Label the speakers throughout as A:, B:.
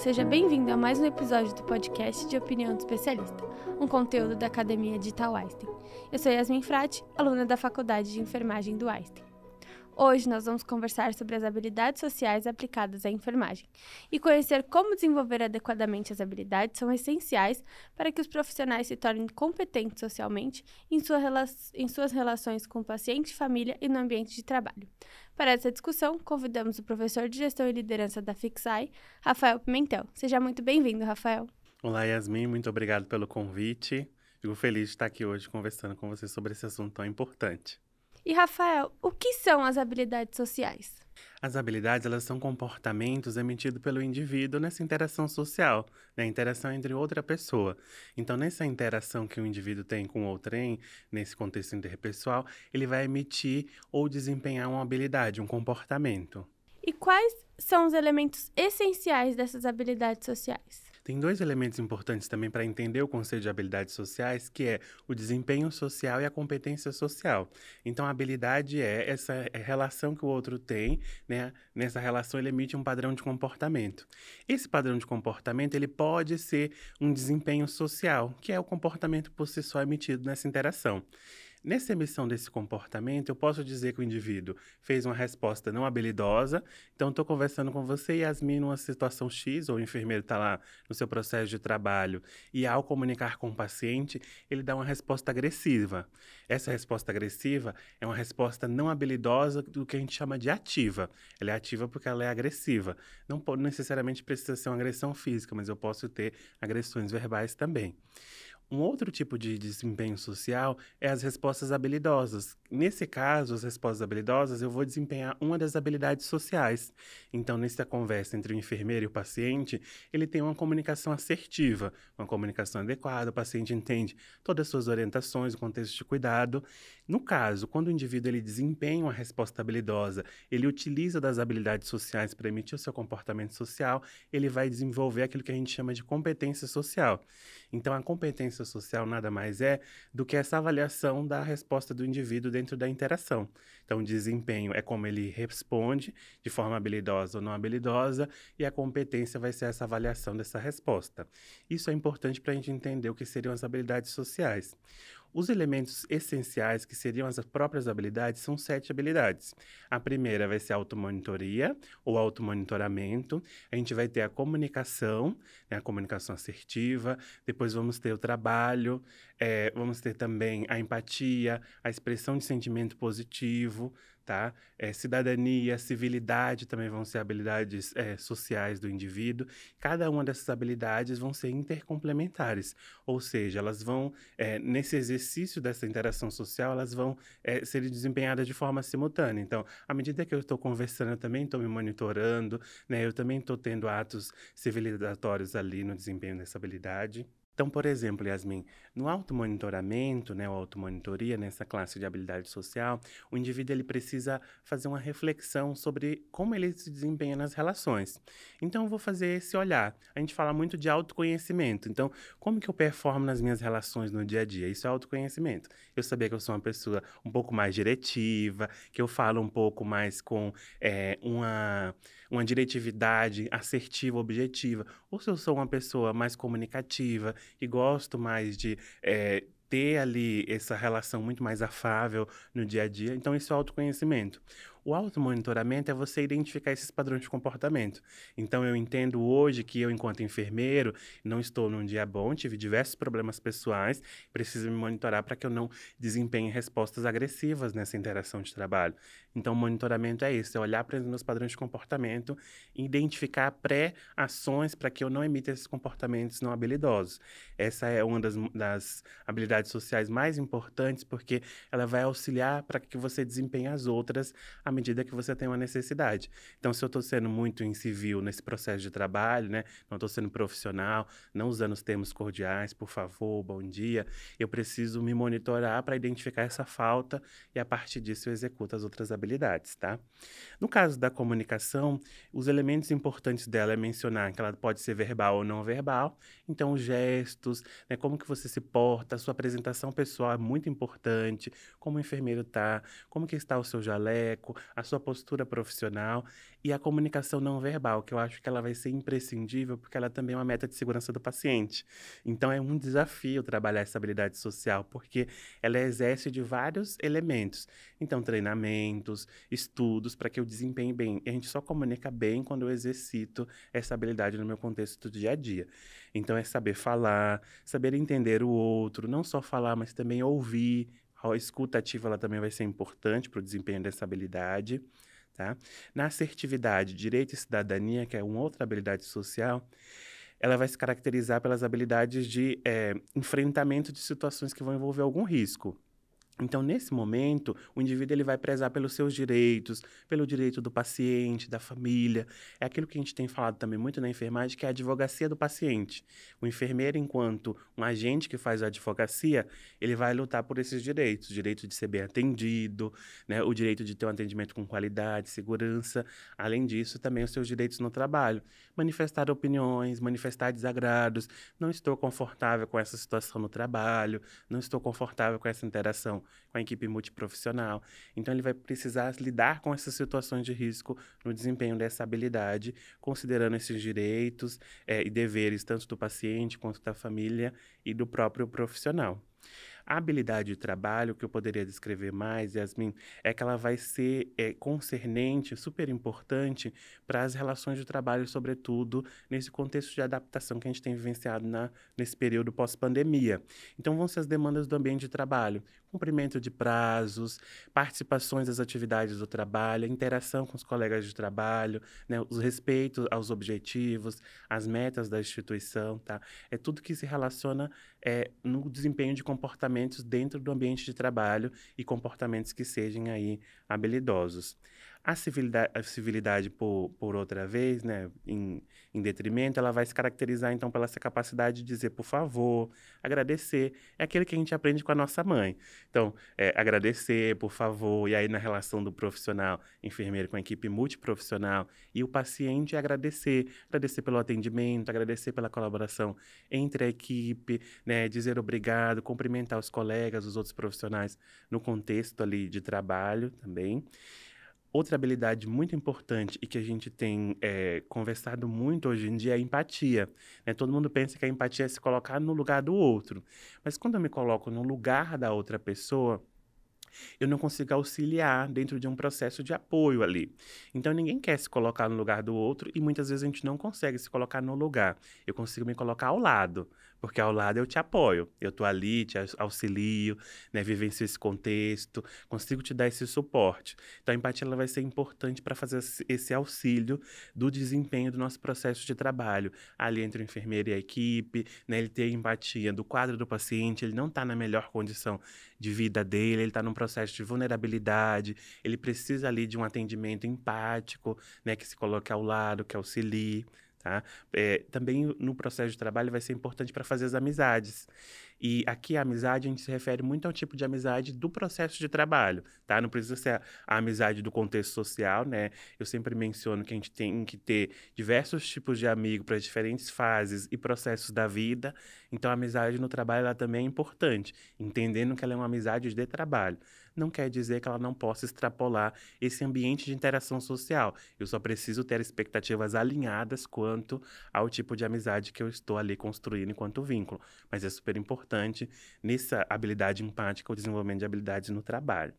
A: Seja bem-vindo a mais um episódio do podcast de Opinião do Especialista, um conteúdo da Academia Digital Einstein. Eu sou Yasmin Frati, aluna da Faculdade de Enfermagem do Einstein. Hoje nós vamos conversar sobre as habilidades sociais aplicadas à enfermagem e conhecer como desenvolver adequadamente as habilidades são essenciais para que os profissionais se tornem competentes socialmente em, sua em suas relações com o paciente, família e no ambiente de trabalho. Para essa discussão, convidamos o professor de Gestão e Liderança da FIXAI, Rafael Pimentel. Seja muito bem-vindo, Rafael.
B: Olá, Yasmin, muito obrigado pelo convite. Fico feliz de estar aqui hoje conversando com você sobre esse assunto tão importante.
A: E Rafael, o que são as habilidades sociais?
B: As habilidades elas são comportamentos emitidos pelo indivíduo nessa interação social, na né? interação entre outra pessoa. Então, nessa interação que o indivíduo tem com outrem, nesse contexto interpessoal, ele vai emitir ou desempenhar uma habilidade, um comportamento.
A: E quais são os elementos essenciais dessas habilidades sociais?
B: Tem dois elementos importantes também para entender o conceito de habilidades sociais, que é o desempenho social e a competência social. Então, a habilidade é essa é, é relação que o outro tem, né? Nessa relação ele emite um padrão de comportamento. Esse padrão de comportamento, ele pode ser um desempenho social, que é o comportamento por si só emitido nessa interação. Nessa emissão desse comportamento, eu posso dizer que o indivíduo fez uma resposta não habilidosa. Então, estou conversando com você, e Yasmin, numa situação X, ou o enfermeiro está lá no seu processo de trabalho, e ao comunicar com o paciente, ele dá uma resposta agressiva. Essa resposta agressiva é uma resposta não habilidosa do que a gente chama de ativa. Ela é ativa porque ela é agressiva. Não necessariamente precisa ser uma agressão física, mas eu posso ter agressões verbais também. Um outro tipo de desempenho social é as respostas habilidosas. Nesse caso, as respostas habilidosas, eu vou desempenhar uma das habilidades sociais. Então, nessa conversa entre o enfermeiro e o paciente, ele tem uma comunicação assertiva, uma comunicação adequada, o paciente entende todas as suas orientações, o contexto de cuidado. No caso, quando o indivíduo ele desempenha uma resposta habilidosa, ele utiliza das habilidades sociais para emitir o seu comportamento social, ele vai desenvolver aquilo que a gente chama de competência social. Então, a competência social nada mais é do que essa avaliação da resposta do indivíduo dentro da interação. Então, desempenho é como ele responde, de forma habilidosa ou não habilidosa, e a competência vai ser essa avaliação dessa resposta. Isso é importante para a gente entender o que seriam as habilidades sociais. Os elementos essenciais, que seriam as próprias habilidades, são sete habilidades. A primeira vai ser a automonitoria ou automonitoramento. A gente vai ter a comunicação, né, a comunicação assertiva. Depois vamos ter o trabalho, é, vamos ter também a empatia, a expressão de sentimento positivo, tá? É, cidadania, civilidade também vão ser habilidades é, sociais do indivíduo. Cada uma dessas habilidades vão ser intercomplementares, ou seja, elas vão, é, nesse exercício dessa interação social, elas vão é, ser desempenhadas de forma simultânea. Então, à medida que eu estou conversando, eu também estou me monitorando, né? Eu também estou tendo atos civilizatórios ali no desempenho dessa habilidade. Então, por exemplo, Yasmin, no automonitoramento, né, ou automonitoria, nessa classe de habilidade social, o indivíduo ele precisa fazer uma reflexão sobre como ele se desempenha nas relações. Então, eu vou fazer esse olhar. A gente fala muito de autoconhecimento. Então, como que eu performo nas minhas relações no dia a dia? Isso é autoconhecimento. Eu sabia que eu sou uma pessoa um pouco mais diretiva, que eu falo um pouco mais com é, uma uma diretividade assertiva, objetiva, ou se eu sou uma pessoa mais comunicativa e gosto mais de é, ter ali essa relação muito mais afável no dia a dia, então isso é autoconhecimento. O automonitoramento é você identificar esses padrões de comportamento. Então, eu entendo hoje que eu, enquanto enfermeiro, não estou num dia bom, tive diversos problemas pessoais, preciso me monitorar para que eu não desempenhe respostas agressivas nessa interação de trabalho. Então, o monitoramento é isso, é olhar para os meus padrões de comportamento e identificar pré-ações para que eu não emita esses comportamentos não habilidosos. Essa é uma das, das habilidades sociais mais importantes, porque ela vai auxiliar para que você desempenhe as outras à medida que você tem uma necessidade. Então, se eu estou sendo muito incivil nesse processo de trabalho, né? Não estou sendo profissional, não usando os termos cordiais, por favor, bom dia, eu preciso me monitorar para identificar essa falta e, a partir disso, eu executo as outras habilidades, tá? No caso da comunicação, os elementos importantes dela é mencionar que ela pode ser verbal ou não verbal. Então, gestos, né? Como que você se porta, a sua apresentação pessoal é muito importante, como o enfermeiro está? como que está o seu jaleco, a sua postura profissional e a comunicação não verbal, que eu acho que ela vai ser imprescindível, porque ela também é uma meta de segurança do paciente. Então, é um desafio trabalhar essa habilidade social, porque ela exerce de vários elementos. Então, treinamentos, estudos, para que eu desempenhe bem. E a gente só comunica bem quando eu exercito essa habilidade no meu contexto do dia a dia. Então, é saber falar, saber entender o outro, não só falar, mas também ouvir a escuta ativa ela também vai ser importante para o desempenho dessa habilidade. Tá? Na assertividade, direito e cidadania, que é uma outra habilidade social, ela vai se caracterizar pelas habilidades de é, enfrentamento de situações que vão envolver algum risco. Então, nesse momento, o indivíduo ele vai prezar pelos seus direitos, pelo direito do paciente, da família. É aquilo que a gente tem falado também muito na enfermagem, que é a advocacia do paciente. O enfermeiro, enquanto um agente que faz a advocacia, ele vai lutar por esses direitos, o direito de ser bem atendido, né? o direito de ter um atendimento com qualidade, segurança. Além disso, também os seus direitos no trabalho. Manifestar opiniões, manifestar desagrados. Não estou confortável com essa situação no trabalho, não estou confortável com essa interação com a equipe multiprofissional. Então, ele vai precisar lidar com essas situações de risco no desempenho dessa habilidade, considerando esses direitos é, e deveres tanto do paciente quanto da família e do próprio profissional. A habilidade de trabalho, que eu poderia descrever mais, Yasmin, é que ela vai ser é, concernente, super importante para as relações de trabalho, sobretudo nesse contexto de adaptação que a gente tem vivenciado na, nesse período pós-pandemia. Então, vão ser as demandas do ambiente de trabalho, cumprimento de prazos, participações das atividades do trabalho, interação com os colegas de trabalho, né, o respeito aos objetivos, às metas da instituição, tá? É tudo que se relaciona é, no desempenho de comportamentos dentro do ambiente de trabalho e comportamentos que sejam aí habilidosos. A civilidade, a civilidade por, por outra vez, né, em, em detrimento, ela vai se caracterizar, então, pela essa capacidade de dizer por favor, agradecer. É aquele que a gente aprende com a nossa mãe. Então, é, agradecer, por favor, e aí na relação do profissional enfermeiro com a equipe multiprofissional e o paciente agradecer. Agradecer pelo atendimento, agradecer pela colaboração entre a equipe, né, dizer obrigado, cumprimentar os colegas, os outros profissionais no contexto ali de trabalho também. Outra habilidade muito importante e que a gente tem é, conversado muito hoje em dia é a empatia. Né? Todo mundo pensa que a empatia é se colocar no lugar do outro. Mas quando eu me coloco no lugar da outra pessoa, eu não consigo auxiliar dentro de um processo de apoio ali. Então ninguém quer se colocar no lugar do outro e muitas vezes a gente não consegue se colocar no lugar. Eu consigo me colocar ao lado, porque ao lado eu te apoio, eu tô ali, te auxilio, né, vivencio esse contexto, consigo te dar esse suporte. Então a empatia ela vai ser importante para fazer esse auxílio do desempenho do nosso processo de trabalho, ali entre o enfermeiro e a equipe, né, ele ter empatia do quadro do paciente, ele não está na melhor condição de vida dele, ele está num processo de vulnerabilidade, ele precisa ali de um atendimento empático, né, que se coloque ao lado, que auxilie. Tá? É, também no processo de trabalho vai ser importante para fazer as amizades. E aqui a amizade a gente se refere muito ao tipo de amizade do processo de trabalho, tá? Não precisa ser a, amizade do contexto social, né? Eu sempre menciono que a gente tem que ter diversos tipos de amigo para diferentes fases e processos da vida. Então a amizade no trabalho ela também é importante, entendendo que ela é uma amizade de trabalho não quer dizer que ela não possa extrapolar esse ambiente de interação social. Eu só preciso ter expectativas alinhadas quanto ao tipo de amizade que eu estou ali construindo enquanto vínculo. Mas é super importante nessa habilidade empática, o desenvolvimento de habilidades no trabalho.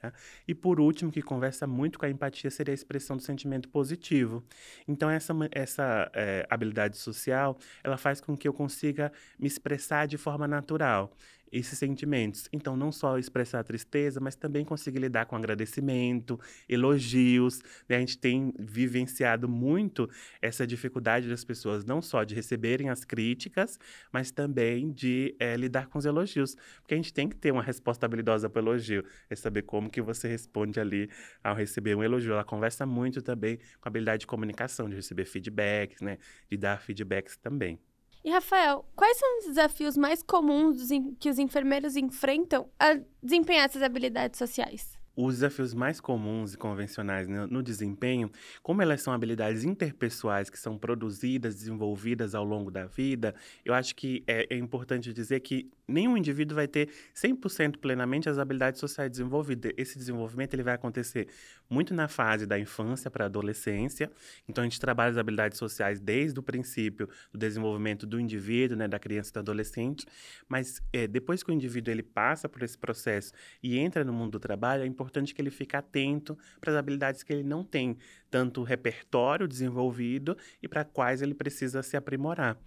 B: Tá? E por último, que conversa muito com a empatia, seria a expressão do sentimento positivo. Então, essa, essa é, habilidade social, ela faz com que eu consiga me expressar de forma natural esses sentimentos. Então, não só expressar a tristeza, mas também conseguir lidar com agradecimento, elogios. Né? A gente tem vivenciado muito essa dificuldade das pessoas, não só de receberem as críticas, mas também de é, lidar com os elogios. Porque a gente tem que ter uma resposta habilidosa para o elogio. É saber como que você responde ali ao receber um elogio. Ela conversa muito também com a habilidade de comunicação, de receber feedbacks, né? de dar feedbacks também.
A: E, Rafael, quais são os desafios mais comuns que os enfermeiros enfrentam a desempenhar essas habilidades sociais?
B: Os desafios mais comuns e convencionais no desempenho, como elas são habilidades interpessoais que são produzidas, desenvolvidas ao longo da vida, eu acho que é, é importante dizer que nenhum indivíduo vai ter 100% plenamente as habilidades sociais desenvolvidas. Esse desenvolvimento ele vai acontecer muito na fase da infância para a adolescência. Então a gente trabalha as habilidades sociais desde o princípio do desenvolvimento do indivíduo, né, da criança e do adolescente. Mas é, depois que o indivíduo ele passa por esse processo e entra no mundo do trabalho, é importante que ele fique atento para as habilidades que ele não tem, tanto o repertório desenvolvido e para quais ele precisa se aprimorar.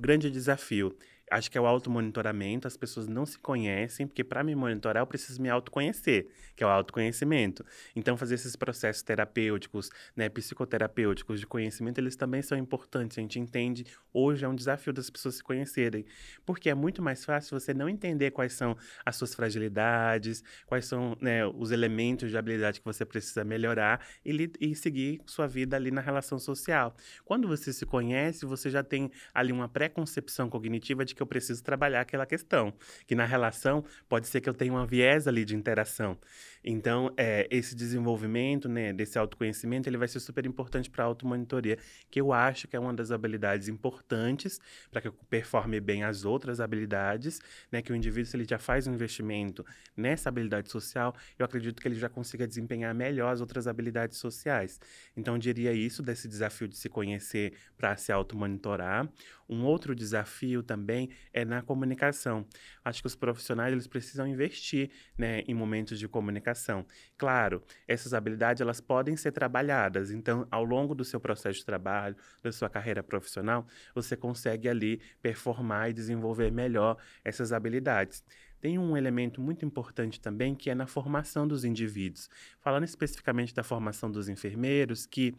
B: Grande desafio Acho que é o automonitoramento, as pessoas não se conhecem, porque para me monitorar eu preciso me autoconhecer, que é o autoconhecimento. Então, fazer esses processos terapêuticos, né, psicoterapêuticos de conhecimento, eles também são importantes. A gente entende, hoje é um desafio das pessoas se conhecerem, porque é muito mais fácil você não entender quais são as suas fragilidades, quais são né, os elementos de habilidade que você precisa melhorar e, e seguir sua vida ali na relação social. Quando você se conhece, você já tem ali uma preconcepção cognitiva de de que eu preciso trabalhar aquela questão. Que na relação pode ser que eu tenha uma viés ali de interação. Então, é, esse desenvolvimento né, desse autoconhecimento ele vai ser super importante para a automonitoria, que eu acho que é uma das habilidades importantes para que eu performe bem as outras habilidades, né, que o indivíduo, se ele já faz um investimento nessa habilidade social, eu acredito que ele já consiga desempenhar melhor as outras habilidades sociais. Então, eu diria isso desse desafio de se conhecer para se automonitorar. Um outro desafio também é na comunicação. Acho que os profissionais eles precisam investir né, em momentos de comunicação comunicação. Claro, essas habilidades elas podem ser trabalhadas. Então, ao longo do seu processo de trabalho, da sua carreira profissional, você consegue ali performar e desenvolver melhor essas habilidades tem um elemento muito importante também que é na formação dos indivíduos. Falando especificamente da formação dos enfermeiros, que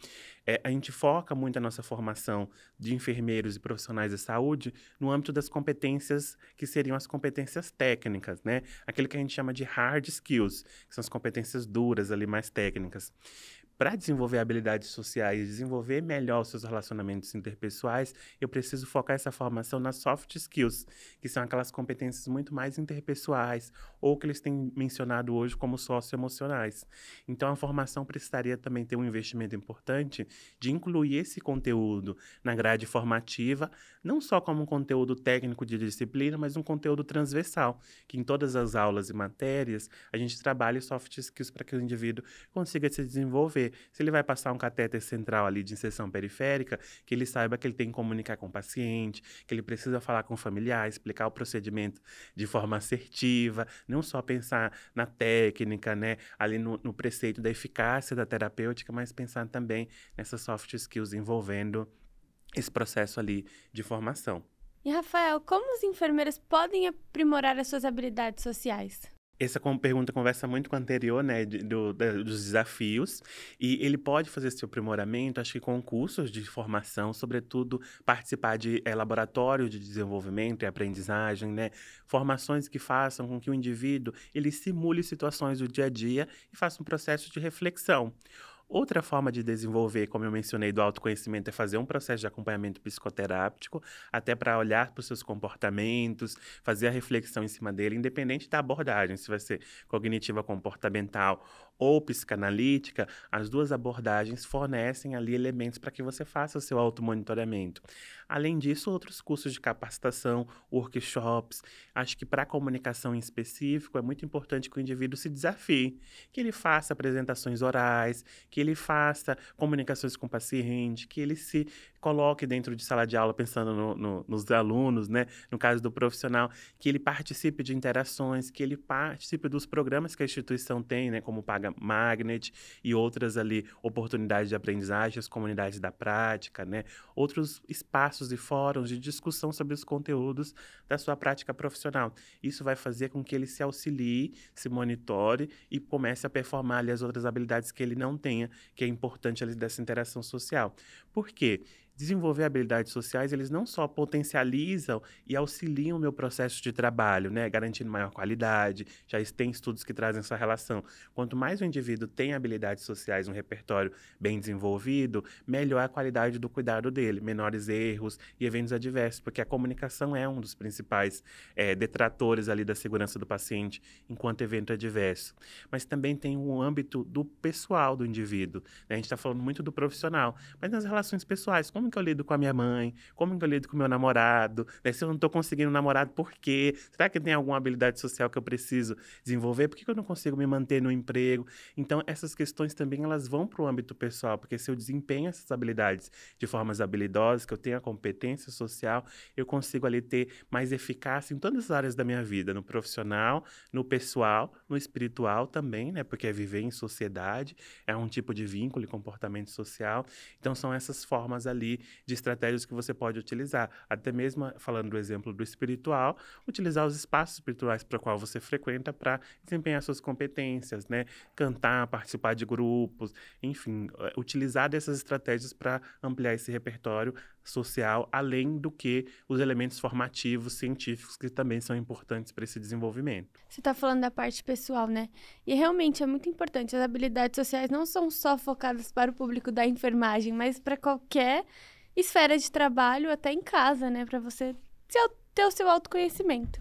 B: é, a gente foca muito a nossa formação de enfermeiros e profissionais de saúde no âmbito das competências que seriam as competências técnicas, né? Aquilo que a gente chama de hard skills, que são as competências duras ali mais técnicas para desenvolver habilidades sociais, desenvolver melhor os seus relacionamentos interpessoais, eu preciso focar essa formação nas soft skills, que são aquelas competências muito mais interpessoais, ou que eles têm mencionado hoje como socioemocionais. Então, a formação precisaria também ter um investimento importante de incluir esse conteúdo na grade formativa, não só como um conteúdo técnico de disciplina, mas um conteúdo transversal, que em todas as aulas e matérias a gente trabalhe soft skills para que o indivíduo consiga se desenvolver saber se ele vai passar um catéter central ali de inserção periférica, que ele saiba que ele tem que comunicar com o paciente, que ele precisa falar com o familiar, explicar o procedimento de forma assertiva, não só pensar na técnica, né, ali no, no preceito da eficácia da terapêutica, mas pensar também nessas soft skills envolvendo esse processo ali de formação.
A: E Rafael, como os enfermeiros podem aprimorar as suas habilidades sociais?
B: Essa pergunta conversa muito com a anterior, né, do, dos desafios. E ele pode fazer seu aprimoramento, acho que com cursos de formação, sobretudo participar de é, eh, laboratórios de desenvolvimento e aprendizagem, né? Formações que façam com que o indivíduo ele simule situações do dia a dia e faça um processo de reflexão. Outra forma de desenvolver, como eu mencionei, do autoconhecimento é fazer um processo de acompanhamento psicoterápico, até para olhar para os seus comportamentos, fazer a reflexão em cima dele, independente da abordagem, se vai ser cognitiva comportamental ou psicanalítica, as duas abordagens fornecem ali elementos para que você faça o seu automonitoramento. Além disso, outros cursos de capacitação, workshops. Acho que para a comunicação em específico é muito importante que o indivíduo se desafie, que ele faça apresentações orais, que ele faça comunicações com o paciente, que ele se coloque dentro de sala de aula, pensando no, no, nos alunos, né? No caso do profissional, que ele participe de interações, que ele participe dos programas que a instituição tem, né? Como Paga Magnet e outras ali, oportunidades de aprendizagem, as comunidades da prática, né? Outros espaços e fóruns de discussão sobre os conteúdos da sua prática profissional. Isso vai fazer com que ele se auxilie, se monitore e comece a performar ali as outras habilidades que ele não tenha, que é importante ali dessa interação social. Por quê? desenvolver habilidades sociais, eles não só potencializam e auxiliam o meu processo de trabalho, né? Garantindo maior qualidade. Já tem estudos que trazem essa relação. Quanto mais o indivíduo tem habilidades sociais, um repertório bem desenvolvido, melhor a qualidade do cuidado dele, menores erros e eventos adversos, porque a comunicação é um dos principais é, detratores ali da segurança do paciente enquanto evento adverso. Mas também tem o âmbito do pessoal do indivíduo. Né? A gente está falando muito do profissional, mas nas relações pessoais, como como que eu lido com a minha mãe? Como que eu lido com o meu namorado? Né? Se eu não estou conseguindo um namorado, por quê? Será que tem alguma habilidade social que eu preciso desenvolver? Por que, que eu não consigo me manter no emprego? Então, essas questões também elas vão para o âmbito pessoal, porque se eu desempenho essas habilidades de formas habilidosas, que eu tenho a competência social, eu consigo ali ter mais eficácia em todas as áreas da minha vida, no profissional, no pessoal, no espiritual também, né? Porque é viver em sociedade, é um tipo de vínculo e comportamento social. Então, são essas formas ali de, estratégias que você pode utilizar. Até mesmo, eh, falando do exemplo do espiritual, utilizar os espaços espirituais para qual você frequenta para desempenhar suas competências, né? Cantar, participar de grupos, enfim, eh, utilizar dessas estratégias para ampliar esse repertório social, além do que os elementos formativos, científicos, que também são importantes para esse desenvolvimento.
A: Você está falando da parte pessoal, né? E realmente é muito importante. As habilidades sociais não são só focadas para o público da enfermagem, mas para qualquer esfera de trabalho, até em casa, né? Para você ter o seu autoconhecimento.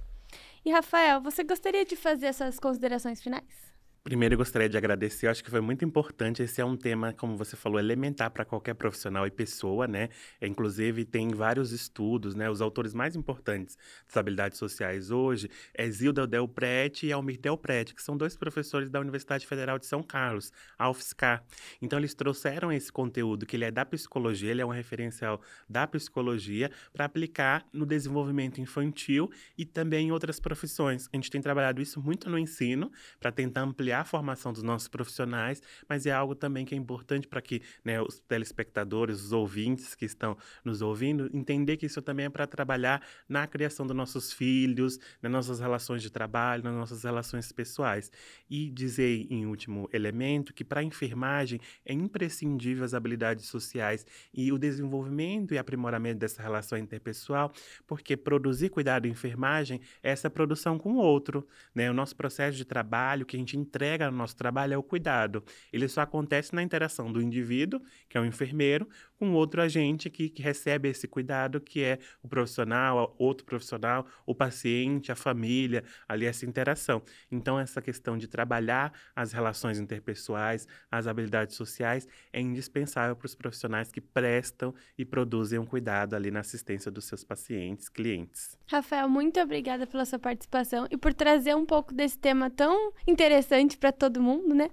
A: E, Rafael, você gostaria de fazer essas considerações finais?
B: Primeiro, eu gostaria de agradecer. Eu acho que foi muito importante. Esse é um tema, como você falou, elementar para qualquer profissional e pessoa, né? É, inclusive, tem vários estudos, né? Os autores mais importantes das habilidades sociais hoje é Zilda Del Prete e Almir Del Prete, que são dois professores da Universidade Federal de São Carlos, a UFSCar. Então, eles trouxeram esse conteúdo, que ele é da psicologia, ele é um referencial da psicologia, para aplicar no desenvolvimento infantil e também em outras profissões. A gente tem trabalhado isso muito no ensino, para tentar ampliar a formação dos nossos profissionais, mas é algo também que é importante para que né, os telespectadores, os ouvintes que estão nos ouvindo, entender que isso também é para trabalhar na criação dos nossos filhos, nas nossas relações de trabalho, nas nossas relações pessoais. E dizer, em último elemento, que para a enfermagem é imprescindível as habilidades sociais e o desenvolvimento e aprimoramento dessa relação interpessoal, porque produzir cuidado e enfermagem é essa produção com o outro, né? O nosso processo de trabalho que a gente entrega entrega no nosso trabalho é o cuidado. Ele só acontece na interação do indivíduo, que é o enfermeiro, com outro agente que, que recebe esse cuidado, que é o profissional, outro profissional, o paciente, a família, ali essa interação. Então, essa questão de trabalhar as relações interpessoais, as habilidades sociais, é indispensável para os profissionais que prestam e produzem um cuidado ali na assistência dos seus pacientes, clientes.
A: Rafael, muito obrigada pela sua participação e por trazer um pouco desse tema tão interessante para todo mundo, né?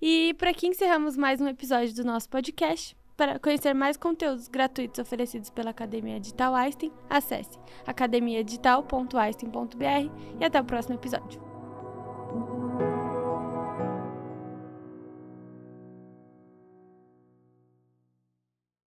A: E por aqui encerramos mais um episódio do nosso podcast. Para conhecer mais conteúdos gratuitos oferecidos pela Academia Digital Einstein, acesse academiadigital.einstein.br e até o próximo episódio.